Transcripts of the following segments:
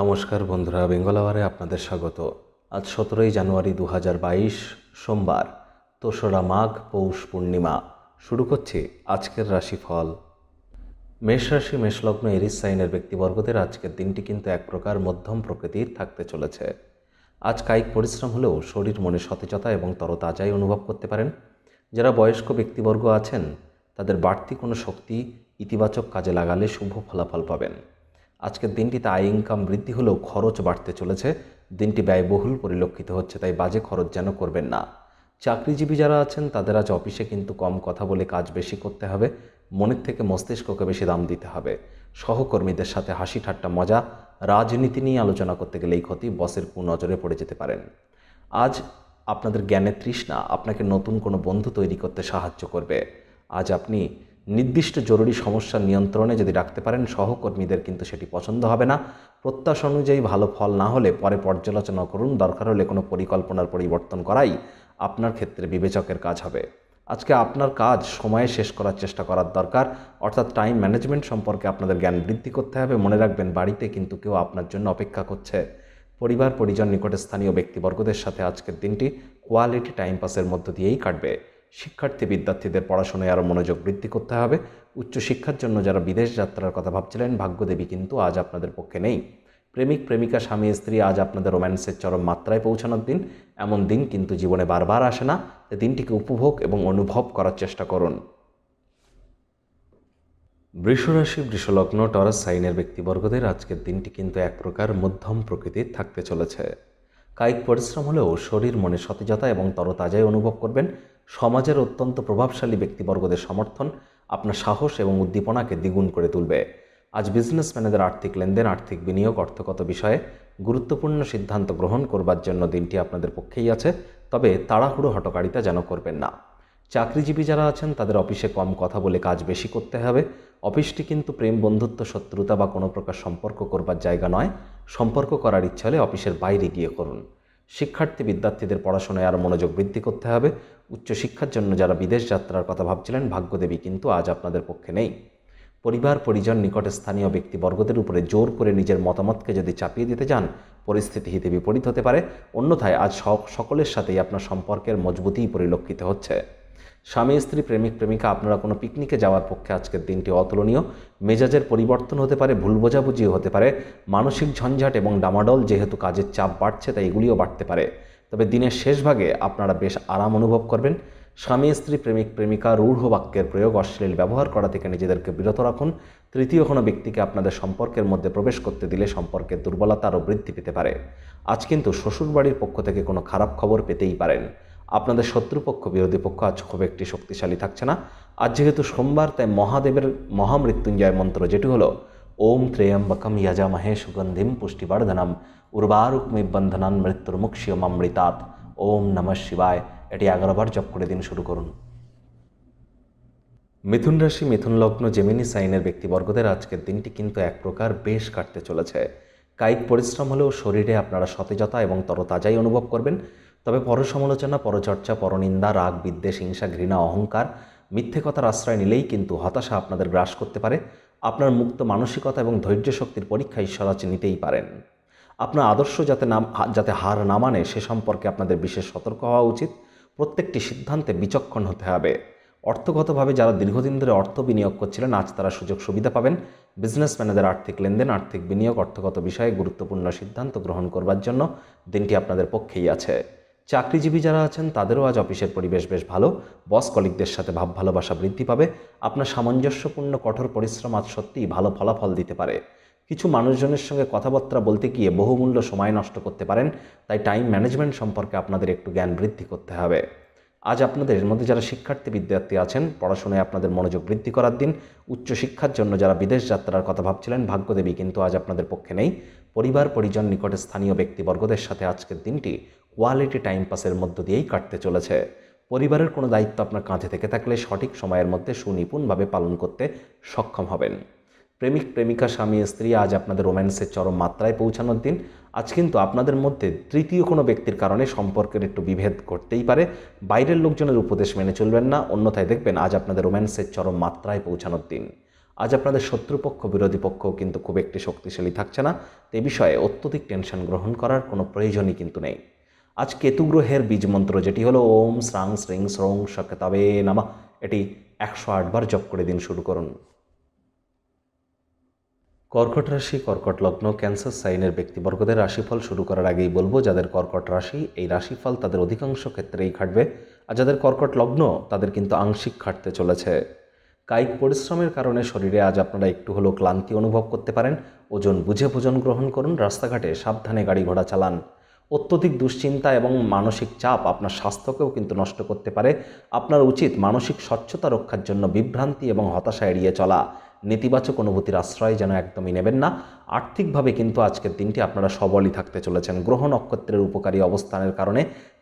নমস্কার বন্ধুরা বেঙ্গলাবারে আপনাদের স্বাগত আজ সতেরোই জানুয়ারি দু সোমবার তোসরা মাঘ পৌষ পূর্ণিমা শুরু করছে আজকের রাশিফল মেষ রাশি মেষলগ্ন এরিস সাইনের ব্যক্তিবর্গদের আজকের দিনটি কিন্তু এক প্রকার মধ্যম প্রকৃতির থাকতে চলেছে আজ কায়িক পরিশ্রম হলেও শরীর মনে সতেজতা এবং তরতাজাই অনুভব করতে পারেন যারা বয়স্ক ব্যক্তিবর্গ আছেন তাদের বাড়তি কোনো শক্তি ইতিবাচক কাজে লাগালে শুভ ফলাফল পাবেন আজকের দিনটিতে আয় ইনকাম বৃদ্ধি হলেও খরচ বাড়তে চলেছে দিনটি ব্যয়বহুল পরিলক্ষিত হচ্ছে তাই বাজে খরচ যেন করবেন না চাকরিজীবী যারা আছেন তাদের আজ অফিসে কিন্তু কম কথা বলে কাজ বেশি করতে হবে মনের থেকে মস্তিষ্ককে বেশি দাম দিতে হবে সহকর্মীদের সাথে হাসি ঠাট্টা মজা রাজনীতি নিয়ে আলোচনা করতে গেলে এই ক্ষতি বসের কুনজরে পড়ে যেতে পারেন আজ আপনাদের জ্ঞানের তৃষ্ণা আপনাকে নতুন কোনো বন্ধু তৈরি করতে সাহায্য করবে আজ আপনি নির্দিষ্ট জরুরি সমস্যা নিয়ন্ত্রণে যদি রাখতে পারেন সহকর্মীদের কিন্তু সেটি পছন্দ হবে না প্রত্যাশা অনুযায়ী ভালো ফল না হলে পরে পর্যালোচনা করুন দরকার হলে কোনো পরিকল্পনার পরিবর্তন করাই আপনার ক্ষেত্রে বিবেচকের কাজ হবে আজকে আপনার কাজ সময়ে শেষ করার চেষ্টা করার দরকার অর্থাৎ টাইম ম্যানেজমেন্ট সম্পর্কে আপনাদের জ্ঞান বৃদ্ধি করতে হবে মনে রাখবেন বাড়িতে কিন্তু কেউ আপনার জন্য অপেক্ষা করছে পরিবার পরিজন নিকটে স্থানীয় ব্যক্তিবর্গদের সাথে আজকের দিনটি কোয়ালিটি টাইম পাসের মধ্য দিয়েই কাটবে শিক্ষার্থী বিদ্যার্থীদের পড়াশোনায় আরও মনোযোগ বৃদ্ধি করতে হবে উচ্চশিক্ষার জন্য যারা বিদেশ যাত্রার কথা ভাবছিলেন ভাগ্যদেবী কিন্তু আজ আপনাদের পক্ষে নেই প্রেমিক প্রেমিকা স্বামী স্ত্রী আজ আপনাদের রোম্যান্সের চরম মাত্রায় পৌঁছানোর দিন এমন দিন কিন্তু জীবনে বারবার আসে না দিনটিকে উপভোগ এবং অনুভব করার চেষ্টা করুন বৃষরাশি বৃষলগ্ন টরাস সাইনের ব্যক্তিবর্গদের আজকের দিনটি কিন্তু এক প্রকার মধ্যম প্রকৃতির থাকতে চলেছে কায়িক পরিশ্রম হলেও শরীর মনে সতেজতা এবং তরতাজাই অনুভব করবেন সমাজের অত্যন্ত প্রভাবশালী ব্যক্তিবর্গদের সমর্থন আপনার সাহস এবং উদ্দীপনাকে দ্বিগুণ করে তুলবে আজ বিজনেসম্যানেদের আর্থিক লেনদেন আর্থিক বিনিয়োগ অর্থগত বিষয়ে গুরুত্বপূর্ণ সিদ্ধান্ত গ্রহণ করবার জন্য দিনটি আপনাদের পক্ষেই আছে তবে তাড়াহুড়ো হটকারিতা যেন করবেন না চাকরিজীবী যারা আছেন তাদের অফিসে কম কথা বলে কাজ বেশি করতে হবে অফিসটি কিন্তু প্রেম বন্ধুত্ব শত্রুতা বা কোনো প্রকার সম্পর্ক করবার জায়গা নয় সম্পর্ক করার ইচ্ছা হলে অফিসের বাইরে গিয়ে করুন শিক্ষার্থী বিদ্যার্থীদের পড়াশোনায় আরও মনোযোগ বৃদ্ধি করতে হবে উচ্চশিক্ষার জন্য যারা বিদেশ যাত্রার কথা ভাবছিলেন ভাগ্যদেবী কিন্তু আজ আপনাদের পক্ষে নেই পরিবার পরিজন নিকটে স্থানীয় ব্যক্তিবর্গদের উপরে জোর করে নিজের মতামতকে যদি চাপিয়ে দিতে যান পরিস্থিতি হিতে বিপরীত হতে পারে অন্যথায় আজ সকলের সাথেই আপনার সম্পর্কের মজবুতিই পরিলক্ষিত হচ্ছে স্বামী স্ত্রী প্রেমিক প্রেমিকা আপনারা কোনো পিকনিকে যাওয়ার পক্ষে আজকের দিনটি অতুলনীয় মেজাজের পরিবর্তন হতে পারে ভুল বোঝাবুঝিও হতে পারে মানসিক ঝঞ্ঝাট এবং ডামাডল যেহেতু কাজের চাপ বাড়ছে তাই এগুলিও বাড়তে পারে তবে দিনের শেষ ভাগে আপনারা বেশ আরাম অনুভব করবেন স্বামী স্ত্রী প্রেমিক প্রেমিকা রূঢ় বাক্যের প্রয়োগ অশ্লীল ব্যবহার করা থেকে নিজেদেরকে বিরত রাখুন তৃতীয় কোনো ব্যক্তিকে আপনাদের সম্পর্কের মধ্যে প্রবেশ করতে দিলে সম্পর্কের দুর্বলতা আরও বৃদ্ধি পেতে পারে আজ কিন্তু শ্বশুরবাড়ির পক্ষ থেকে কোনো খারাপ খবর পেতেই পারেন আপনাদের শত্রুপক্ষ বিরোধী পক্ষ আজ খুব একটি শক্তিশালী থাকছে না আজ যেহেতু সোমবার তাই মহাদেবের মহামৃত্যুঞ্জয় মন্ত্র যেটি হলো ওম ত্রেয়ম্বকম ইয়াজামহে সুগন্ধিম পুষ্টিবর্ধনম উর্বারুকমিব বন্ধনান মৃত্যুর মুক্ষীয় মামৃতাত ওম নম শিবায় এটি এগারোবার জপ করে দিন শুরু করুন মিথুন রাশি মিথুন লগ্ন জেমিনি সাইনের ব্যক্তিবর্গদের আজকের দিনটি কিন্তু এক প্রকার বেশ কাটতে চলেছে কায়িক পরিশ্রম হলেও শরীরে আপনারা সতেজতা এবং তরতাজাই অনুভব করবেন তবে পর সমালোচনা পরচর্চা পরনিন্দা রাগ বিদ্বেষ হিংসা ঘৃণা অহংকার মিথ্যে কথার আশ্রয় নিলেই কিন্তু হতাশা আপনাদের গ্রাস করতে পারে আপনার মুক্ত মানসিকতা এবং ধৈর্য শক্তির পরীক্ষা আছে নিতেই পারেন আপনার আদর্শ যাতে নাম যাতে হার না মানে সে সম্পর্কে আপনাদের বিশেষ সতর্ক হওয়া উচিত প্রত্যেকটি সিদ্ধান্তে বিচক্ষণ হতে হবে অর্থগতভাবে যারা দীর্ঘদিন ধরে অর্থ বিনিয়োগ করছিলেন আজ তারা সুযোগ সুবিধা পাবেন বিজনেসম্যানেদের আর্থিক লেনদেন আর্থিক বিনিয়োগ অর্থগত বিষয়ে গুরুত্বপূর্ণ সিদ্ধান্ত গ্রহণ করবার জন্য দিনটি আপনাদের পক্ষেই আছে চাকরিজীবী যারা আছেন তাদেরও আজ অফিসের পরিবেশ বেশ ভালো বস কলিকদের সাথে ভাব ভালোবাসা বৃদ্ধি পাবে আপনার সামঞ্জস্যপূর্ণ কঠোর পরিশ্রম আজ সত্যিই ভালো ফলাফল দিতে পারে কিছু মানুষজনের সঙ্গে কথাবার্তা বলতে গিয়ে বহুমূল্য সময় নষ্ট করতে পারেন তাই টাইম ম্যানেজমেন্ট সম্পর্কে আপনাদের একটু জ্ঞান বৃদ্ধি করতে হবে আজ আপনাদের মধ্যে যারা শিক্ষার্থী বিদ্যার্থী আছেন পড়াশোনায় আপনাদের মনোযোগ বৃদ্ধি করার দিন উচ্চশিক্ষার জন্য যারা বিদেশ যাত্রার কথা ভাবছিলেন ভাগ্যদেবী কিন্তু আজ আপনাদের পক্ষে নেই পরিবার পরিজন নিকটে স্থানীয় ব্যক্তিবর্গদের সাথে আজকের দিনটি কোয়ালিটি টাইম পাসের মধ্য দিয়েই কাটতে চলেছে পরিবারের কোনো দায়িত্ব আপনার কাঁধে থেকে থাকলে সঠিক সময়ের মধ্যে সুনিপুণভাবে পালন করতে সক্ষম হবেন প্রেমিক প্রেমিকা স্বামী স্ত্রী আজ আপনাদের রোম্যান্সের চরম মাত্রায় পৌঁছানোর দিন আজ কিন্তু আপনাদের মধ্যে তৃতীয় কোনো ব্যক্তির কারণে সম্পর্কের একটু বিভেদ ঘটতেই পারে বাইরের লোকজনের উপদেশ মেনে চলবেন না অন্যথায় দেখবেন আজ আপনাদের রোম্যান্সের চরম মাত্রায় পৌঁছানোর দিন আজ আপনাদের শত্রুপক্ষ বিরোধী পক্ষও কিন্তু খুব একটি শক্তিশালী থাকছে না এ বিষয়ে অত্যধিক টেনশন গ্রহণ করার কোনো প্রয়োজনই কিন্তু নেই আজ কেতুগ্রহের বীজ মন্ত্র যেটি হলো ওম শ্রাং শ্রিং শ্রং সকেতাবে নামা এটি একশো আটবার জপ করে দিন শুরু করুন কর্কট রাশি কর্কট লগ্ন ক্যান্সার সাইনের ব্যক্তিবর্গদের রাশিফল শুরু করার আগেই বলবো যাদের কর্কট রাশি এই রাশিফল তাদের অধিকাংশ ক্ষেত্রেই খাটবে আর যাদের কর্কট লগ্ন তাদের কিন্তু আংশিক খাটতে চলেছে কায়িক পরিশ্রমের কারণে শরীরে আজ আপনারা একটু হলেও ক্লান্তি অনুভব করতে পারেন ওজন বুঝে ভোজন গ্রহণ করুন রাস্তাঘাটে সাবধানে গাড়ি ঘোড়া চালান অত্যধিক দুশ্চিন্তা এবং মানসিক চাপ আপনার স্বাস্থ্যকেও কিন্তু নষ্ট করতে পারে আপনার উচিত মানসিক স্বচ্ছতা রক্ষার জন্য বিভ্রান্তি এবং হতাশা এড়িয়ে চলা নেতিবাচক অনুভূতির আশ্রয় যেন একদমই নেবেন না আর্থিকভাবে কিন্তু আজকের দিনটি আপনারা সবলই থাকতে চলেছেন গ্রহ নক্ষত্রের উপকারী অবস্থানের কারণে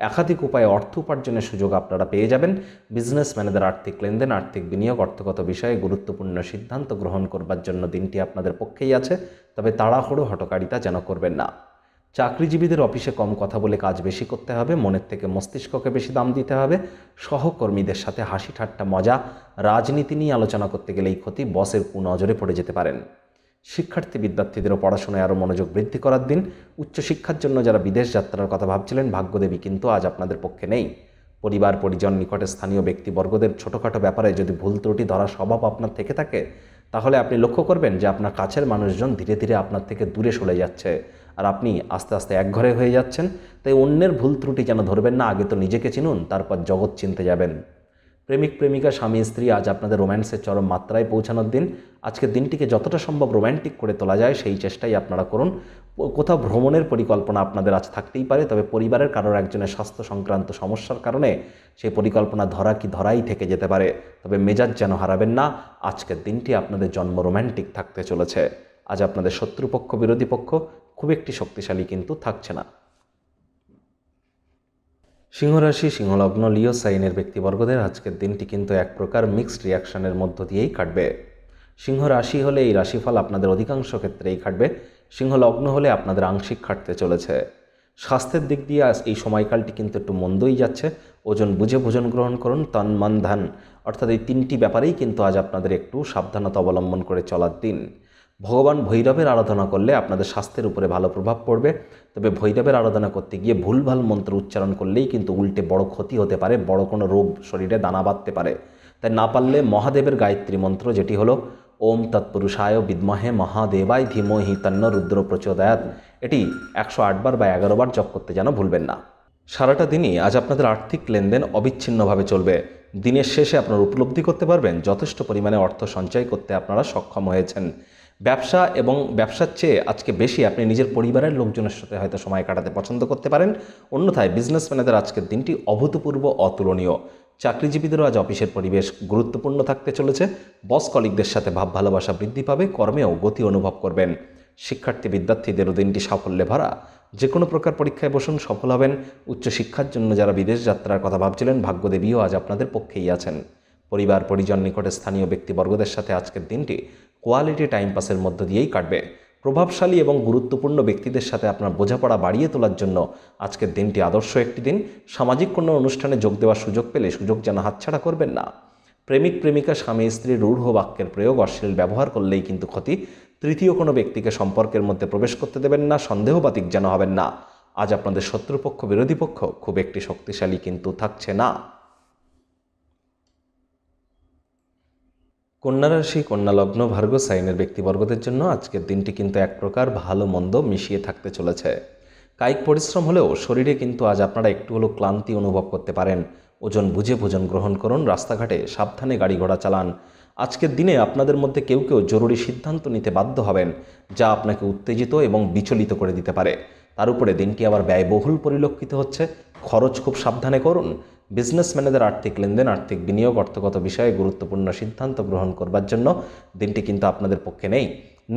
একাধিক উপায়ে অর্থ উপার্জনের সুযোগ আপনারা পেয়ে যাবেন বিজনেসম্যানেদের আর্থিক লেনদেন আর্থিক বিনিয়োগ অর্থগত বিষয়ে গুরুত্বপূর্ণ সিদ্ধান্ত গ্রহণ করবার জন্য দিনটি আপনাদের পক্ষেই আছে তবে তাড়াহুড়ো হটকারিতা যেন করবেন না চাকরিজীবীদের অফিসে কম কথা বলে কাজ বেশি করতে হবে মনের থেকে মস্তিষ্ককে বেশি দাম দিতে হবে সহকর্মীদের সাথে হাসি ঠাট্টা মজা রাজনীতি নিয়ে আলোচনা করতে গেলে এই ক্ষতি বসের কুনজরে পড়ে যেতে পারেন শিক্ষার্থী বিদ্যার্থীদেরও পড়াশোনায় আরও মনোযোগ বৃদ্ধি করার দিন উচ্চশিক্ষার জন্য যারা বিদেশ যাত্রার কথা ভাবছিলেন ভাগ্যদেবী কিন্তু আজ আপনাদের পক্ষে নেই পরিবার পরিজন নিকটে স্থানীয় ব্যক্তিবর্গদের ছোটোখাটো ব্যাপারে যদি ভুল ত্রুটি ধরা স্বভাব আপনার থেকে থাকে তাহলে আপনি লক্ষ্য করবেন যে আপনার কাছের মানুষজন ধীরে ধীরে আপনার থেকে দূরে সরে যাচ্ছে আর আপনি আস্তে আস্তে একঘরে হয়ে যাচ্ছেন তাই অন্যের ভুল ত্রুটি যেন ধরবেন না আগে তো নিজেকে চিনুন তারপর জগৎ চিনতে যাবেন প্রেমিক প্রেমিকা স্বামী স্ত্রী আজ আপনাদের রোম্যান্সের চরম মাত্রায় পৌঁছানোর দিন আজকের দিনটিকে যতটা সম্ভব রোম্যান্টিক করে তোলা যায় সেই চেষ্টাই আপনারা করুন কোথাও ভ্রমণের পরিকল্পনা আপনাদের আজ থাকতেই পারে তবে পরিবারের কারোর একজনের স্বাস্থ্য সংক্রান্ত সমস্যার কারণে সেই পরিকল্পনা ধরা কি ধরাই থেকে যেতে পারে তবে মেজাজ যেন হারাবেন না আজকের দিনটি আপনাদের জন্ম রোম্যান্টিক থাকতে চলেছে আজ আপনাদের শত্রুপক্ষ বিরোধী পক্ষ খুব একটি শক্তিশালী কিন্তু থাকছে না সিংহরাশি সিংহলগ্ন লিও সাইনের ব্যক্তিবর্গদের আজকের দিনটি কিন্তু এক প্রকার মিক্সড রিয়াকশনের মধ্য দিয়েই কাটবে সিংহ রাশি হলে এই রাশিফল আপনাদের অধিকাংশ ক্ষেত্রেই কাটবে সিংহ লগ্ন হলে আপনাদের আংশিক খাটতে চলেছে স্বাস্থ্যের দিক দিয়ে এই সময়কালটি কিন্তু একটু মন্দই যাচ্ছে ওজন বুঝে ভোজন গ্রহণ করুন তন মন ধান অর্থাৎ এই তিনটি ব্যাপারেই কিন্তু আজ আপনাদের একটু সাবধানতা অবলম্বন করে চলার দিন ভগবান ভৈরবের আরাধনা করলে আপনাদের স্বাস্থ্যের উপরে ভালো প্রভাব পড়বে তবে ভৈরবের আরাধনা করতে গিয়ে ভুলভাল মন্ত্র উচ্চারণ করলেই কিন্তু উল্টে বড় ক্ষতি হতে পারে বড় কোনো রোগ শরীরে দানা বাঁধতে পারে তাই না পারলে মহাদেবের গায়ত্রী মন্ত্র যেটি হলো ওম তৎপুরুষায় বিদ্মহে মহাদেবায় ধীমহি তন্ন রুদ্র প্রচোদয়াত এটি একশো আটবার বা এগারোবার জপ করতে যেন ভুলবেন না সারাটা দিনই আজ আপনাদের আর্থিক লেনদেন অবিচ্ছিন্নভাবে চলবে দিনের শেষে আপনারা উপলব্ধি করতে পারবেন যথেষ্ট পরিমাণে অর্থ সঞ্চয় করতে আপনারা সক্ষম হয়েছেন ব্যবসা এবং ব্যবসার চেয়ে আজকে বেশি আপনি নিজের পরিবারের লোকজনের সাথে হয়তো সময় কাটাতে পছন্দ করতে পারেন অন্যথায় বিজনেসম্যানেদের আজকের দিনটি অভূতপূর্ব অতুলনীয় চাকরিজীবীদেরও আজ অফিসের পরিবেশ গুরুত্বপূর্ণ থাকতে চলেছে বস কলিকদের সাথে ভাব ভালোবাসা বৃদ্ধি পাবে কর্মেও গতি অনুভব করবেন শিক্ষার্থী বিদ্যার্থীদেরও দিনটি সাফল্যে ভরা যে কোনো প্রকার পরীক্ষায় বসুন সফল হবেন উচ্চশিক্ষার জন্য যারা বিদেশ যাত্রার কথা ভাবছিলেন ভাগ্যদেবীও আজ আপনাদের পক্ষেই আছেন পরিবার পরিজন নিকটে স্থানীয় ব্যক্তিবর্গদের সাথে আজকের দিনটি কোয়ালিটি টাইম পাসের মধ্য দিয়েই কাটবে প্রভাবশালী এবং গুরুত্বপূর্ণ ব্যক্তিদের সাথে আপনার বোঝাপড়া বাড়িয়ে তোলার জন্য আজকের দিনটি আদর্শ একটি দিন সামাজিক কোনো অনুষ্ঠানে যোগ দেওয়ার সুযোগ পেলে সুযোগ যেন হাতছাড়া করবেন না প্রেমিক প্রেমিকা স্বামী স্ত্রী রূঢ় বাক্যের প্রয়োগ অশ্লীল ব্যবহার করলেই কিন্তু ক্ষতি তৃতীয় কোনো ব্যক্তিকে সম্পর্কের মধ্যে প্রবেশ করতে দেবেন না সন্দেহবাতিক যেন হবেন না আজ আপনাদের শত্রুপক্ষ বিরোধী পক্ষ খুব একটি শক্তিশালী কিন্তু থাকছে না কন্যা রাশি কন্যা লগ্ন ভার্গ সাইনের ব্যক্তিবর্গদের জন্য আজকের দিনটি কিন্তু এক প্রকার ভালো মন্দ মিশিয়ে থাকতে চলেছে কায়িক পরিশ্রম হলেও শরীরে কিন্তু আজ আপনারা একটু হলেও ক্লান্তি অনুভব করতে পারেন ওজন বুঝে ভোজন গ্রহণ করুন রাস্তাঘাটে সাবধানে গাড়ি ঘোড়া চালান আজকের দিনে আপনাদের মধ্যে কেউ কেউ জরুরি সিদ্ধান্ত নিতে বাধ্য হবেন যা আপনাকে উত্তেজিত এবং বিচলিত করে দিতে পারে তার উপরে দিনটি আবার ব্যয়বহুল পরিলক্ষিত হচ্ছে খরচ খুব সাবধানে করুন বিজনেসম্যানেদের আর্থিক লেনদেন আর্থিক বিনিয়োগ অর্থগত বিষয়ে গুরুত্বপূর্ণ সিদ্ধান্ত গ্রহণ করবার জন্য দিনটি কিন্তু আপনাদের পক্ষে নেই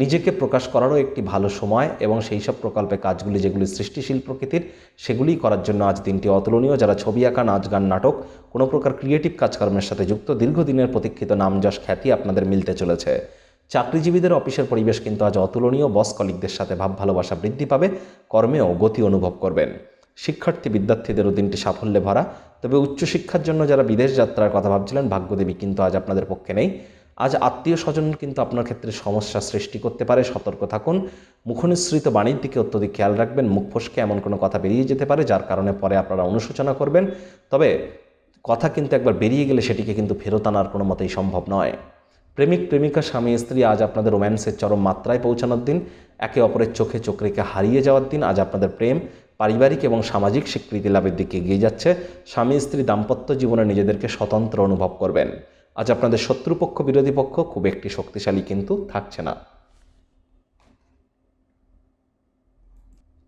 নিজেকে প্রকাশ করারও একটি ভালো সময় এবং সেই সব প্রকল্পে কাজগুলি যেগুলি সৃষ্টিশীল প্রকৃতির সেগুলি করার জন্য আজ দিনটি অতুলনীয় যারা ছবি আঁকা নাচ গান নাটক কোনো প্রকার ক্রিয়েটিভ কাজকর্মের সাথে যুক্ত দীর্ঘদিনের প্রতীক্ষিত নামযশ খ্যাতি আপনাদের মিলতে চলেছে চাকরিজীবীদের অফিসের পরিবেশ কিন্তু আজ অতুলনীয় বস কলিকদের সাথে ভাব ভালোবাসা বৃদ্ধি পাবে কর্মেও গতি অনুভব করবেন শিক্ষার্থী বিদ্যার্থীদেরও দিনটি সাফল্যে ভরা তবে উচ্চশিক্ষার জন্য যারা বিদেশ যাত্রার কথা ভাবছিলেন ভাগ্যদেবী কিন্তু আজ আপনাদের পক্ষে নেই আজ আত্মীয় স্বজন কিন্তু আপনার ক্ষেত্রে সমস্যা সৃষ্টি করতে পারে সতর্ক থাকুন মুখনিসৃত বাণীর দিকে অত্যধিক খেয়াল রাখবেন মুখ ফসকে এমন কোনো কথা বেরিয়ে যেতে পারে যার কারণে পরে আপনারা অনুশোচনা করবেন তবে কথা কিন্তু একবার বেরিয়ে গেলে সেটিকে কিন্তু ফেরত আনার কোনো মতেই সম্ভব নয় প্রেমিক প্রেমিকা স্বামী স্ত্রী আজ আপনাদের রোম্যান্সের চরম মাত্রায় পৌঁছানোর দিন একে অপরের চোখে চোখ রেখে হারিয়ে যাওয়ার দিন আজ আপনাদের প্রেম পারিবারিক এবং সামাজিক স্বীকৃতি লাভের দিকে এগিয়ে যাচ্ছে স্বামী স্ত্রী দাম্পত্য জীবনে নিজেদেরকে স্বতন্ত্র অনুভব করবেন আজ আপনাদের শত্রুপক্ষ বিরোধী পক্ষ খুব একটি শক্তিশালী কিন্তু থাকছে না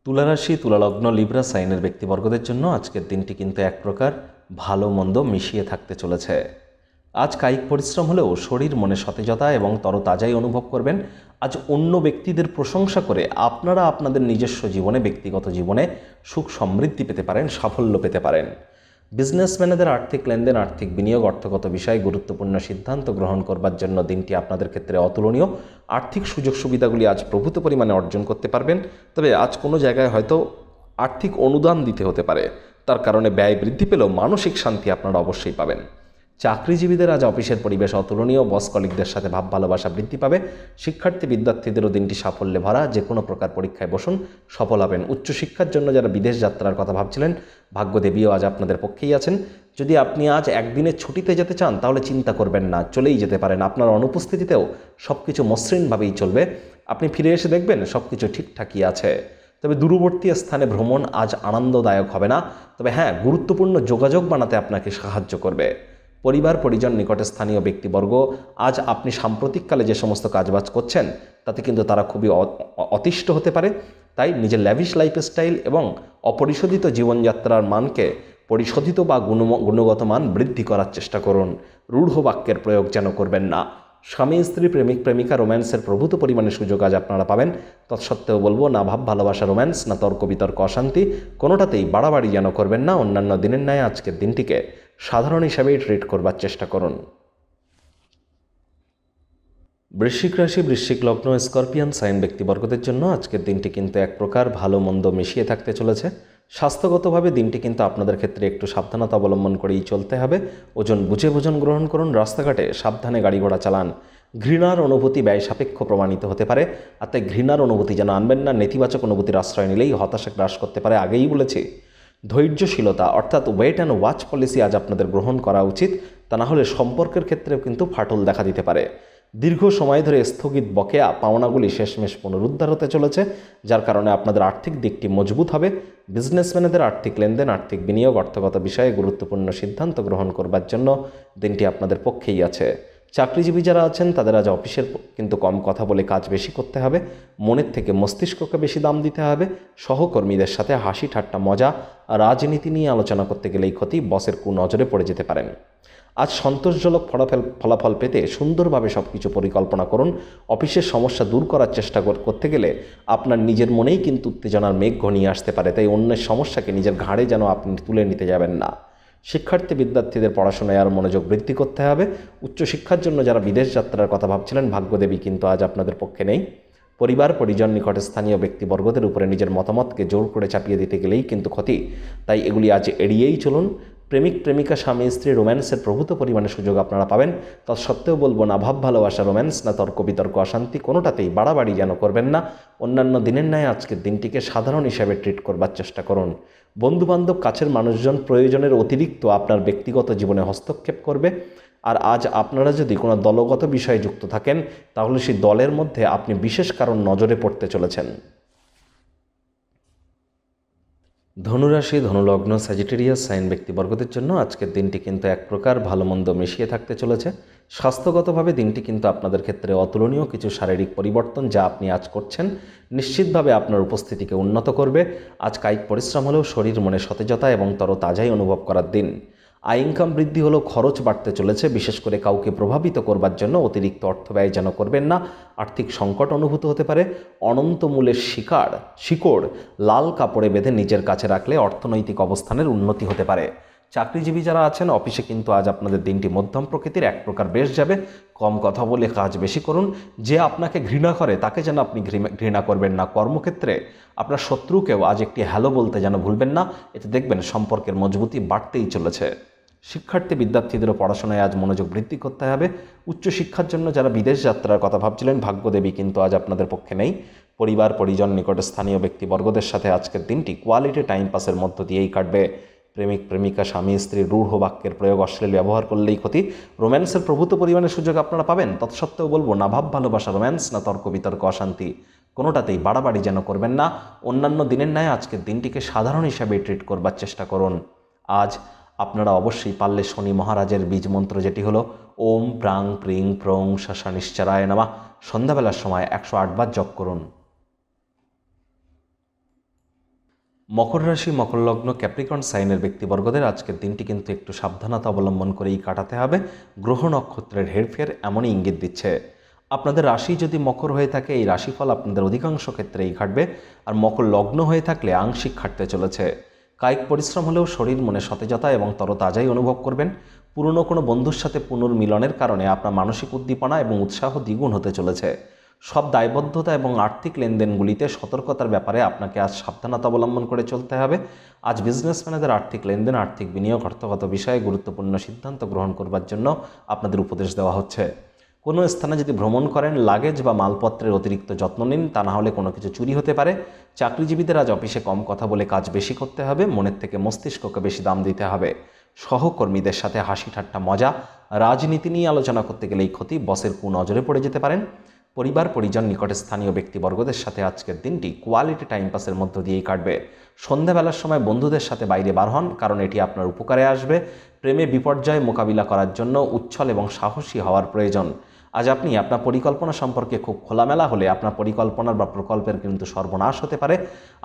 তুলারাশি তুলালগ্ন লিব্রা সাইনের ব্যক্তিবর্গদের জন্য আজকের দিনটি কিন্তু এক প্রকার ভালো মন্দ মিশিয়ে থাকতে চলেছে আজ কায়িক পরিশ্রম হলেও শরীর মনে সতেজতা এবং তরতাজাই অনুভব করবেন আজ অন্য ব্যক্তিদের প্রশংসা করে আপনারা আপনাদের নিজস্ব জীবনে ব্যক্তিগত জীবনে সুখ সমৃদ্ধি পেতে পারেন সাফল্য পেতে পারেন বিজনেসম্যানেদের আর্থিক লেনদেন আর্থিক বিনিয়োগ অর্থগত বিষয়ে গুরুত্বপূর্ণ সিদ্ধান্ত গ্রহণ করবার জন্য দিনটি আপনাদের ক্ষেত্রে অতুলনীয় আর্থিক সুযোগ সুবিধাগুলি আজ প্রভূত পরিমাণে অর্জন করতে পারবেন তবে আজ কোনো জায়গায় হয়তো আর্থিক অনুদান দিতে হতে পারে তার কারণে ব্যয় বৃদ্ধি পেলেও মানসিক শান্তি আপনারা অবশ্যই পাবেন চাকরিজীবীদের আজ অফিসের পরিবেশ অতুলনীয় বস কলিকদের সাথে ভাব ভালোবাসা বৃদ্ধি পাবে শিক্ষার্থী বিদ্যার্থীদেরও দিনটি সাফল্যে ভরা যে কোনো প্রকার পরীক্ষায় বসুন সফল হবেন উচ্চশিক্ষার জন্য যারা বিদেশ যাত্রার কথা ভাবছিলেন ভাগ্যদেবীও আজ আপনাদের পক্ষেই আছেন যদি আপনি আজ একদিনের ছুটিতে যেতে চান তাহলে চিন্তা করবেন না চলেই যেতে পারেন আপনার অনুপস্থিতিতেও সব কিছু মসৃণভাবেই চলবে আপনি ফিরে এসে দেখবেন সব কিছু ঠিকঠাকই আছে তবে দূরবর্তী স্থানে ভ্রমণ আজ আনন্দদায়ক হবে না তবে হ্যাঁ গুরুত্বপূর্ণ যোগাযোগ বানাতে আপনাকে সাহায্য করবে পরিবার পরিজন নিকটে স্থানীয় ব্যক্তিবর্গ আজ আপনি সাম্প্রতিককালে যে সমস্ত কাজবাজ করছেন তাতে কিন্তু তারা খুবই অতিষ্ঠ হতে পারে তাই নিজের ল্যাভিশ লাইফস্টাইল এবং অপরিশোধিত জীবনযাত্রার মানকে পরিশোধিত বা গুণগত মান বৃদ্ধি করার চেষ্টা করুন রূঢ় বাক্যের প্রয়োগ যেন করবেন না স্বামী স্ত্রী প্রেমিক প্রেমিকা রোম্যান্সের প্রভূত পরিমাণে সুযোগ আজ আপনারা পাবেন তৎসত্ত্বেও বলবো না ভাব ভালোবাসা রোম্যান্স না তর্ক বিতর্ক অশান্তি কোনোটাতেই বাড়াবাড়ি যেন করবেন না অন্যান্য দিনের ন্যায় আজকের দিনটিকে সাধারণ হিসাবেই ট্রিট করবার চেষ্টা করুন বৃশ্চিক রাশি বৃশ্চিক লগ্ন স্করপিয়ান সাইন ব্যক্তিবর্গদের জন্য আজকের দিনটি কিন্তু এক প্রকার ভালো মন্দ মিশিয়ে থাকতে চলেছে স্বাস্থ্যগতভাবে দিনটি কিন্তু আপনাদের ক্ষেত্রে একটু সাবধানতা অবলম্বন করেই চলতে হবে ওজন বুঝে ভোজন গ্রহণ করুন রাস্তাঘাটে সাবধানে গাড়ি ঘোড়া চালান ঘৃণার অনুভূতি ব্যয় সাপেক্ষ প্রমাণিত হতে পারে আর তাই ঘৃণার অনুভূতি যেন আনবেন না নেতিবাচক অনুভূতির আশ্রয় নিলেই হতাশা গ্রাস করতে পারে আগেই বলেছি ধৈর্যশীলতা অর্থাৎ ওয়েট অ্যান্ড ওয়াচ পলিসি আজ আপনাদের গ্রহণ করা উচিত তা না হলে সম্পর্কের ক্ষেত্রেও কিন্তু ফাটল দেখা দিতে পারে দীর্ঘ সময় ধরে স্থগিত বকেয়া পাওনাগুলি শেষমেশ পুনরুদ্ধার হতে চলেছে যার কারণে আপনাদের আর্থিক দিকটি মজবুত হবে বিজনেসম্যানেদের আর্থিক লেনদেন আর্থিক বিনিয়োগ অর্থগত বিষয়ে গুরুত্বপূর্ণ সিদ্ধান্ত গ্রহণ করবার জন্য দিনটি আপনাদের পক্ষেই আছে চাকরিজীবী যারা আছেন তাদের আজ অফিসের কিন্তু কম কথা বলে কাজ বেশি করতে হবে মনের থেকে মস্তিষ্ককে বেশি দাম দিতে হবে সহকর্মীদের সাথে হাসি ঠাট্টা মজা রাজনীতি নিয়ে আলোচনা করতে গেলেই ক্ষতি বসের কুনজরে পড়ে যেতে পারেন আজ সন্তোষজনক ফলাফল ফলাফল পেতে সুন্দরভাবে সব কিছু পরিকল্পনা করুন অফিসের সমস্যা দূর করার চেষ্টা করতে গেলে আপনার নিজের মনেই কিন্তু উত্তেজনার মেঘ ঘনিয়ে আসতে পারে তাই অন্যের সমস্যাকে নিজের ঘাড়ে যেন আপনি তুলে নিতে যাবেন না শিক্ষার্থী বিদ্যার্থীদের পড়াশোনায় আর মনোযোগ বৃদ্ধি করতে হবে উচ্চশিক্ষার জন্য যারা বিদেশ যাত্রার কথা ভাবছিলেন ভাগ্যদেবী কিন্তু আজ আপনাদের পক্ষে নেই পরিবার পরিজন নিকটে স্থানীয় ব্যক্তিবর্গদের উপরে নিজের মতামতকে জোর করে চাপিয়ে দিতে গেলেই কিন্তু ক্ষতি তাই এগুলি আজ এড়িয়েই চলুন প্রেমিক প্রেমিকা স্বামী স্ত্রী রোম্যান্সের প্রভূত পরিমাণে সুযোগ আপনারা পাবেন তৎসত্ত্বেও বলবো না ভাব ভালোবাসা রোম্যান্স না তর্ক বিতর্ক অশান্তি কোনোটাতেই বাড়াবাড়ি যেন করবেন না অন্যান্য দিনের ন্যায় আজকের দিনটিকে সাধারণ হিসাবে ট্রিট করবার চেষ্টা করুন বন্ধুবান্ধব কাছের মানুষজন প্রয়োজনের অতিরিক্ত আপনার ব্যক্তিগত জীবনে হস্তক্ষেপ করবে আর আজ আপনারা যদি কোনো দলগত বিষয়ে যুক্ত থাকেন তাহলে সেই দলের মধ্যে আপনি বিশেষ কারণ নজরে পড়তে চলেছেন ধনুরাশি ধনুলগ্ন স্যাজিটেরিয়াস সাইন ব্যক্তিবর্গদের জন্য আজকের দিনটি কিন্তু এক প্রকার ভালো মন্দ মিশিয়ে থাকতে চলেছে স্বাস্থ্যগতভাবে দিনটি কিন্তু আপনাদের ক্ষেত্রে অতুলনীয় কিছু শারীরিক পরিবর্তন যা আপনি আজ করছেন নিশ্চিতভাবে আপনার উপস্থিতিকে উন্নত করবে আজ কায়িক পরিশ্রম হলেও শরীর মনে সতেজতা এবং তরতাজাই অনুভব করার দিন আয় ইনকাম বৃদ্ধি হলেও খরচ বাড়তে চলেছে বিশেষ করে কাউকে প্রভাবিত করবার জন্য অতিরিক্ত অর্থ ব্যয় যেন করবেন না আর্থিক সংকট অনুভূত হতে পারে অনন্ত মূলের শিকার শিকড় লাল কাপড়ে বেঁধে নিজের কাছে রাখলে অর্থনৈতিক অবস্থানের উন্নতি হতে পারে চাকরিজীবী যারা আছেন অফিসে কিন্তু আজ আপনাদের দিনটি মধ্যম প্রকৃতির এক প্রকার বেশ যাবে কম কথা বলে কাজ বেশি করুন যে আপনাকে ঘৃণা করে তাকে যেন আপনি ঘৃণা করবেন না কর্মক্ষেত্রে আপনার শত্রুকেও আজ একটি হ্যালো বলতে যেন ভুলবেন না এতে দেখবেন সম্পর্কের মজবুতি বাড়তেই চলেছে শিক্ষার্থী বিদ্যার্থীদেরও পড়াশোনায় আজ মনোযোগ বৃদ্ধি করতে হবে উচ্চশিক্ষার জন্য যারা বিদেশ যাত্রার কথা ভাবছিলেন ভাগ্যদেবী কিন্তু আজ আপনাদের পক্ষে নেই পরিবার পরিজন নিকট স্থানীয় ব্যক্তিবর্গদের সাথে আজকের দিনটি কোয়ালিটি টাইম পাসের মধ্য দিয়েই কাটবে প্রেমিক প্রেমিকা স্বামী স্ত্রী রূঢ় বাক্যের প্রয়োগ অশ্লীল ব্যবহার করলেই ক্ষতি রোম্যান্সের প্রভূত পরিমাণে সুযোগ আপনারা পাবেন তৎসত্ত্বেও বলবো না ভাব ভালোবাসা রোম্যান্স না তর্ক বিতর্ক অশান্তি কোনোটাতেই বাড়াবাড়ি যেন করবেন না অন্যান্য দিনের ন্যায় আজকের দিনটিকে সাধারণ হিসাবে ট্রিট করবার চেষ্টা করুন আজ আপনারা অবশ্যই পারলে শনি মহারাজের বীজ মন্ত্র যেটি হলো ওম প্রাং প্রিং প্রং শাসা নিশ্চারায় নামা সন্ধ্যাবেলার সময় একশো আটবার জপ করুন মকর রাশি মকর লগ্ন ক্যাপ্রিকন সাইনের ব্যক্তিবর্গদের আজকের দিনটি কিন্তু একটু সাবধানতা অবলম্বন করেই কাটাতে হবে গ্রহ নক্ষত্রের হেরফের এমনই ইঙ্গিত দিচ্ছে আপনাদের রাশি যদি মকর হয়ে থাকে এই রাশিফল আপনাদের অধিকাংশ ক্ষেত্রেই ঘাটবে আর মকর লগ্ন হয়ে থাকলে আংশিক খাটতে চলেছে কায়িক পরিশ্রম হলেও শরীর মনে সতেজতা এবং তরতাজাই অনুভব করবেন পুরনো কোনো বন্ধুর সাথে পুনর্মিলনের কারণে আপনার মানসিক উদ্দীপনা এবং উৎসাহ দ্বিগুণ হতে চলেছে সব দায়বদ্ধতা এবং আর্থিক লেনদেনগুলিতে সতর্কতার ব্যাপারে আপনাকে আজ সাবধানতা অবলম্বন করে চলতে হবে আজ বিজনেসম্যানেদের আর্থিক লেনদেন আর্থিক বিনিয়োগ অর্থগত বিষয়ে গুরুত্বপূর্ণ সিদ্ধান্ত গ্রহণ করবার জন্য আপনাদের উপদেশ দেওয়া হচ্ছে কোনো স্থানে যদি ভ্রমণ করেন লাগেজ বা মালপত্রের অতিরিক্ত যত্ন নিন তা না হলে কোনো কিছু চুরি হতে পারে চাকরিজীবীদের আজ অফিসে কম কথা বলে কাজ বেশি করতে হবে মনের থেকে মস্তিষ্ককে বেশি দাম দিতে হবে সহকর্মীদের সাথে হাসি ঠাট্টা মজা রাজনীতি নিয়ে আলোচনা করতে গেলেই ক্ষতি বসের কুনজরে পড়ে যেতে পারেন পরিবার পরিজন নিকটে স্থানীয় ব্যক্তিবর্গদের সাথে আজকের দিনটি কোয়ালিটি টাইম পাসের মধ্য দিয়েই কাটবে সন্ধ্যাবেলার সময় বন্ধুদের সাথে বাইরে বার হন কারণ এটি আপনার উপকারে আসবে প্রেমে বিপর্যয় মোকাবিলা করার জন্য উচ্ছল এবং সাহসী হওয়ার প্রয়োজন আজ আপনি আপনার পরিকল্পনা সম্পর্কে খুব খোলামেলা হলে আপনার পরিকল্পনার বা প্রকল্পের কিন্তু সর্বনাশ হতে পারে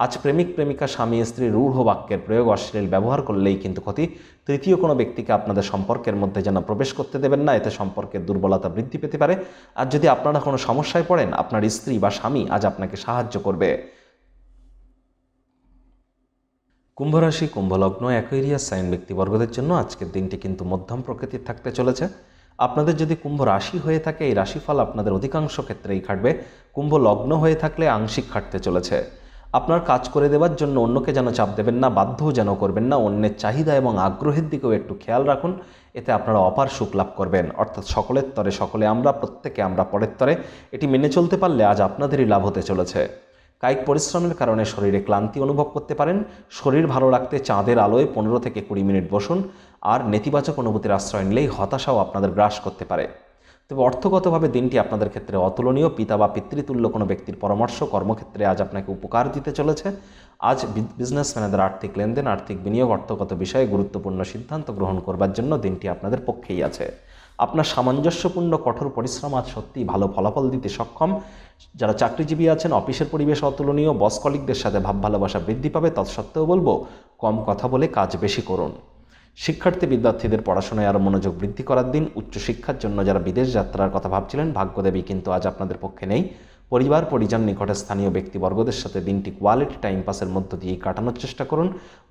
আজ প্রেমিক প্রেমিকা স্বামী স্ত্রী রূঢ় বাক্যের প্রয়োগ অশ্লীল ব্যবহার করলেই কিন্তু ক্ষতি তৃতীয় কোনো ব্যক্তিকে আপনাদের সম্পর্কের মধ্যে যেন প্রবেশ করতে দেবেন না এতে সম্পর্কের দুর্বলতা বৃদ্ধি পেতে পারে আর যদি আপনারা কোনো সমস্যায় পড়েন আপনার স্ত্রী বা স্বামী আজ আপনাকে সাহায্য করবে কুম্ভরাশি কুম্ভলগ্ন একইরিয়া সাইন ব্যক্তিবর্গদের জন্য আজকের দিনটি কিন্তু মধ্যম প্রকৃতির থাকতে চলেছে আপনাদের যদি কুম্ভ রাশি হয়ে থাকে এই রাশিফল আপনাদের অধিকাংশ ক্ষেত্রেই খাটবে কুম্ভ লগ্ন হয়ে থাকলে আংশিক খাটতে চলেছে আপনার কাজ করে দেওয়ার জন্য অন্যকে যেন চাপ দেবেন না বাধ্যও যেন করবেন না অন্যের চাহিদা এবং আগ্রহের দিকেও একটু খেয়াল রাখুন এতে আপনারা অপার সুখ লাভ করবেন অর্থাৎ সকলের তরে সকলে আমরা প্রত্যেকে আমরা পরের তরে এটি মেনে চলতে পারলে আজ আপনাদেরই লাভ হতে চলেছে কায়িক পরিশ্রমের কারণে শরীরে ক্লান্তি অনুভব করতে পারেন শরীর ভালো রাখতে চাঁদের আলোয় পনেরো থেকে কুড়ি মিনিট বসুন আর নেতিবাচক অনুভূতির আশ্রয় নিলেই হতাশাও আপনাদের গ্রাস করতে পারে তবে অর্থগতভাবে দিনটি আপনাদের ক্ষেত্রে অতুলনীয় পিতা বা পিতৃতুল্য কোনো ব্যক্তির পরামর্শ কর্মক্ষেত্রে আজ আপনাকে উপকার দিতে চলেছে আজ বিজনেসম্যানেদের আর্থিক লেনদেন আর্থিক বিনিয়োগ অর্থগত বিষয়ে গুরুত্বপূর্ণ সিদ্ধান্ত গ্রহণ করবার জন্য দিনটি আপনাদের পক্ষেই আছে আপনার সামঞ্জস্যপূর্ণ কঠোর পরিশ্রম আজ সত্যিই ভালো ফলাফল দিতে সক্ষম যারা চাকরিজীবী আছেন অফিসের পরিবেশ অতুলনীয় বস কলিকদের সাথে ভাব ভালোবাসা বৃদ্ধি পাবে তৎসত্ত্বেও বলবো কম কথা বলে কাজ বেশি করুন শিক্ষার্থী বিদ্যার্থীদের পড়াশোনায় আরও মনোযোগ বৃদ্ধি করার দিন উচ্চশিক্ষার জন্য যারা বিদেশ যাত্রার কথা ভাবছিলেন ভাগ্যদেবী কিন্তু আজ আপনাদের পক্ষে নেই পরিবার পরিজন নিকটে স্থানীয় ব্যক্তিবর্গদের সাথে দিনটি কোয়ালিটি টাইম পাসের মধ্য দিয়ে কাটানোর চেষ্টা করুন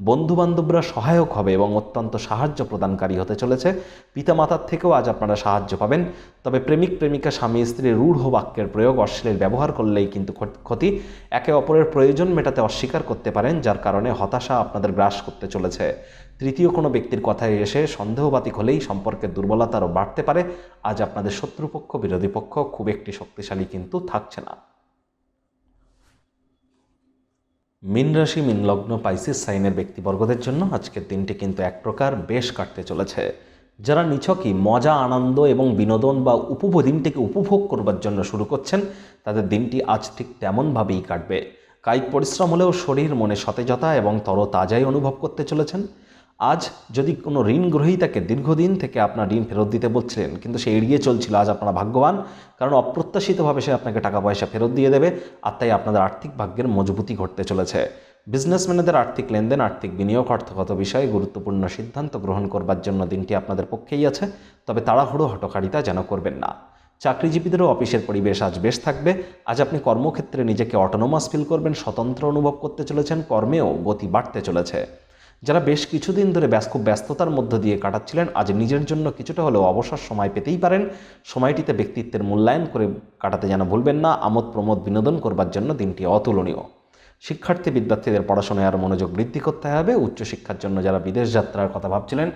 বন্ধুবান্ধবরা সহায়ক হবে এবং অত্যন্ত সাহায্য প্রদানকারী হতে চলেছে পিতা মাতার থেকেও আজ আপনারা সাহায্য পাবেন তবে প্রেমিক প্রেমিকা স্বামী স্ত্রীর রূঢ় বাক্যের প্রয়োগ অশ্লীল ব্যবহার করলেই কিন্তু ক্ষতি একে অপরের প্রয়োজন মেটাতে অস্বীকার করতে পারেন যার কারণে হতাশা আপনাদের গ্রাস করতে চলেছে তৃতীয় কোনো ব্যক্তির কথায় এসে সন্দেহবাতিক হলেই সম্পর্কের দুর্বলতা আরও বাড়তে পারে আজ আপনাদের শত্রুপক্ষ বিরোধী পক্ষ খুব একটি শক্তিশালী কিন্তু থাকছে না মিন রাশি মিন লগ্ন পাইসিস সাইনের ব্যক্তিবর্গদের জন্য আজকের দিনটি কিন্তু এক প্রকার বেশ কাটতে চলেছে যারা নিছকই মজা আনন্দ এবং বিনোদন বা উপভোগ দিনটিকে উপভোগ করবার জন্য শুরু করছেন তাদের দিনটি আজ ঠিক তেমনভাবেই কাটবে কায়িক পরিশ্রম হলেও শরীর মনে সতেজতা এবং তরতাজাই অনুভব করতে চলেছেন আজ যদি কোনো ঋণ গ্রহীতাকে দীর্ঘদিন থেকে আপনার ঋণ ফেরত দিতে বলছিলেন কিন্তু সে এড়িয়ে চলছিল আজ আপনারা ভাগ্যবান কারণ অপ্রত্যাশিতভাবে সে আপনাকে টাকা পয়সা ফেরত দিয়ে দেবে আর তাই আপনাদের আর্থিক ভাগ্যের মজবুতি ঘটতে চলেছে বিজনেসম্যানেদের আর্থিক লেনদেন আর্থিক বিনিয়োগ অর্থগত বিষয়ে গুরুত্বপূর্ণ সিদ্ধান্ত গ্রহণ করবার জন্য দিনটি আপনাদের পক্ষেই আছে তবে তাড়াহুড়ো হটকারিতা যেন করবেন না চাকরিজীবীদেরও অফিসের পরিবেশ আজ বেশ থাকবে আজ আপনি কর্মক্ষেত্রে নিজেকে অটোনোমাস ফিল করবেন স্বতন্ত্র অনুভব করতে চলেছেন কর্মেও গতি বাড়তে চলেছে যারা বেশ কিছুদিন ধরে ব্যস্ত খুব ব্যস্ততার মধ্য দিয়ে কাটাচ্ছিলেন আজ নিজের জন্য কিছুটা হলেও অবসর সময় পেতেই পারেন সময়টিতে ব্যক্তিত্বের মূল্যায়ন করে কাটাতে যেন ভুলবেন না আমোদ প্রমোদ বিনোদন করবার জন্য দিনটি অতুলনীয় শিক্ষার্থী বিদ্যার্থীদের পড়াশোনায় আর মনোযোগ বৃদ্ধি করতে হবে উচ্চশিক্ষার জন্য যারা বিদেশ যাত্রার কথা ভাবছিলেন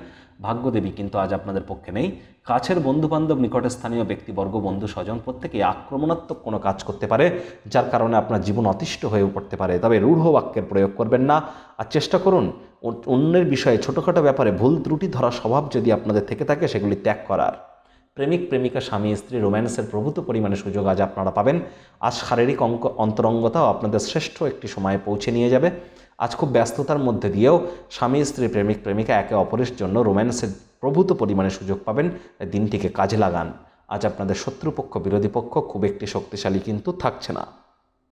ভাগ্যদেবী কিন্তু আজ আপনাদের পক্ষে নেই কাছের বন্ধুবান্ধব নিকটে স্থানীয় ব্যক্তিবর্গ বন্ধু স্বজন প্রত্যেকেই আক্রমণাত্মক কোনো কাজ করতে পারে যার কারণে আপনার জীবন অতিষ্ঠ হয়ে পড়তে পারে তবে রূঢ় বাক্যের প্রয়োগ করবেন না আর চেষ্টা করুন অন্যের বিষয়ে ছোটোখাটো ব্যাপারে ভুল ত্রুটি ধরা স্বভাব যদি আপনাদের থেকে থাকে সেগুলি ত্যাগ করার প্রেমিক প্রেমিকা স্বামী স্ত্রী রোম্যান্সের প্রভূত পরিমাণে সুযোগ আজ আপনারা পাবেন আজ শারীরিক অঙ্ক অন্তরঙ্গতাও আপনাদের শ্রেষ্ঠ একটি সময়ে পৌঁছে নিয়ে যাবে আজ খুব ব্যস্ততার মধ্যে দিয়েও স্বামী স্ত্রী প্রেমিক প্রেমিকা একে অপরের জন্য রোম্যান্সের প্রভূত পরিমাণে সুযোগ পাবেন দিনটিকে কাজে লাগান আজ আপনাদের শত্রুপক্ষ বিরোধী পক্ষ খুব একটি শক্তিশালী কিন্তু থাকছে না